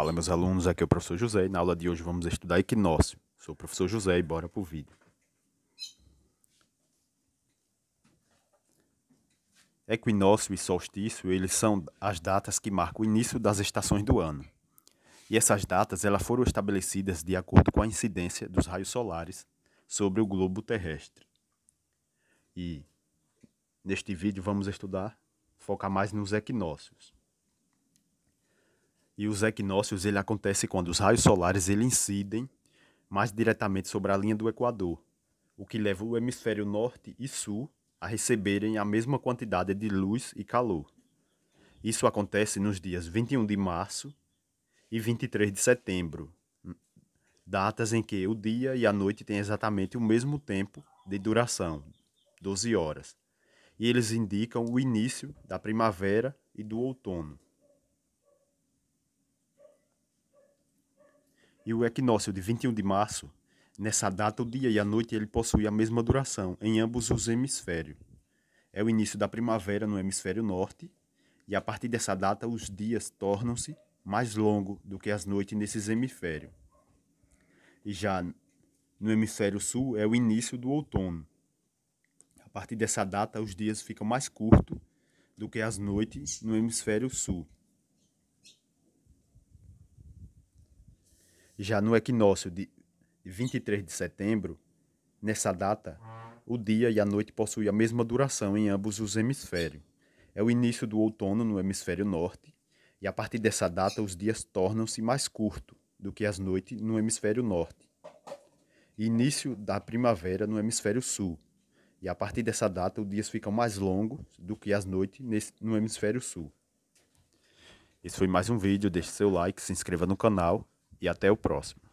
Fala meus alunos, aqui é o professor José e na aula de hoje vamos estudar equinócio. Sou o professor José e bora pro vídeo. Equinócio e solstício, eles são as datas que marcam o início das estações do ano. E essas datas, elas foram estabelecidas de acordo com a incidência dos raios solares sobre o globo terrestre. E neste vídeo vamos estudar, focar mais nos equinócios. E os equinócios ele acontece quando os raios solares ele incidem mais diretamente sobre a linha do equador, o que leva o hemisfério norte e sul a receberem a mesma quantidade de luz e calor. Isso acontece nos dias 21 de março e 23 de setembro, datas em que o dia e a noite têm exatamente o mesmo tempo de duração, 12 horas, e eles indicam o início da primavera e do outono. e o equinócio de 21 de março, nessa data o dia e a noite ele possui a mesma duração em ambos os hemisférios. É o início da primavera no hemisfério norte e a partir dessa data os dias tornam-se mais longos do que as noites nesses hemisférios. E já no hemisfério sul é o início do outono. A partir dessa data os dias ficam mais curtos do que as noites no hemisfério sul. Já no equinócio de 23 de setembro, nessa data, o dia e a noite possuem a mesma duração em ambos os hemisférios. É o início do outono no hemisfério norte, e a partir dessa data os dias tornam-se mais curtos do que as noites no hemisfério norte. Início da primavera no hemisfério sul, e a partir dessa data os dias ficam mais longos do que as noites nesse, no hemisfério sul. Esse foi mais um vídeo, deixe seu like, se inscreva no canal e até o próximo.